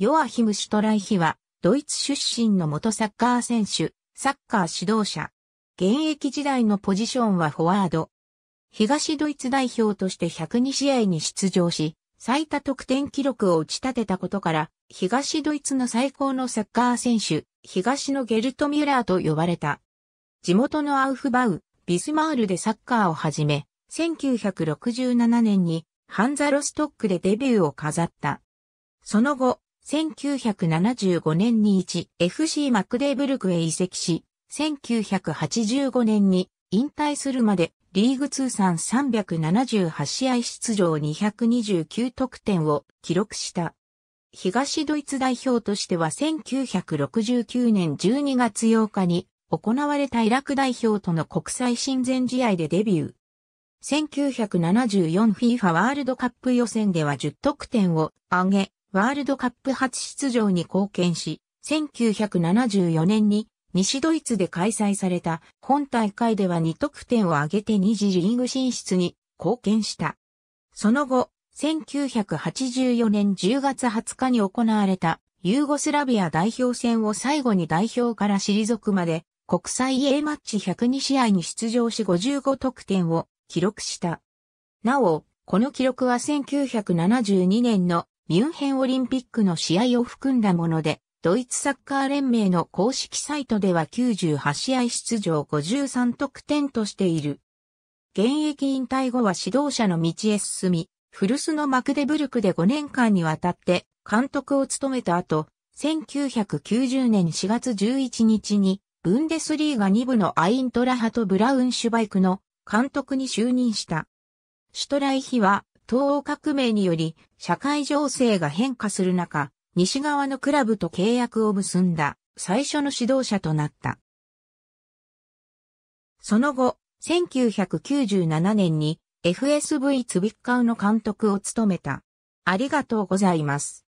ヨアヒム・シュトライヒは、ドイツ出身の元サッカー選手、サッカー指導者。現役時代のポジションはフォワード。東ドイツ代表として102試合に出場し、最多得点記録を打ち立てたことから、東ドイツの最高のサッカー選手、東のゲルト・ミュラーと呼ばれた。地元のアウフバウ、ビスマールでサッカーを始め、1967年にハンザ・ロストックでデビューを飾った。その後、1975年に 1FC マクデーブルクへ移籍し、1985年に引退するまでリーグ通算378試合出場229得点を記録した。東ドイツ代表としては1969年12月8日に行われたイラク代表との国際親善試合でデビュー。1974FIFA ワールドカップ予選では10得点を挙げ、ワールドカップ初出場に貢献し、1974年に西ドイツで開催された本大会では2得点を挙げて2次リーグ進出に貢献した。その後、1984年10月20日に行われたユーゴスラビア代表戦を最後に代表から退くまで国際 A マッチ102試合に出場し55得点を記録した。なお、この記録は1972年のミュンヘンオリンピックの試合を含んだもので、ドイツサッカー連盟の公式サイトでは98試合出場53得点としている。現役引退後は指導者の道へ進み、古巣のマクデブルクで5年間にわたって監督を務めた後、1990年4月11日に、ブンデスリーガ2部のアイントラハとブラウンシュバイクの監督に就任した。シュトライヒは東欧革命により社会情勢が変化する中、西側のクラブと契約を結んだ最初の指導者となった。その後、1997年に FSV ツビッカウの監督を務めた。ありがとうございます。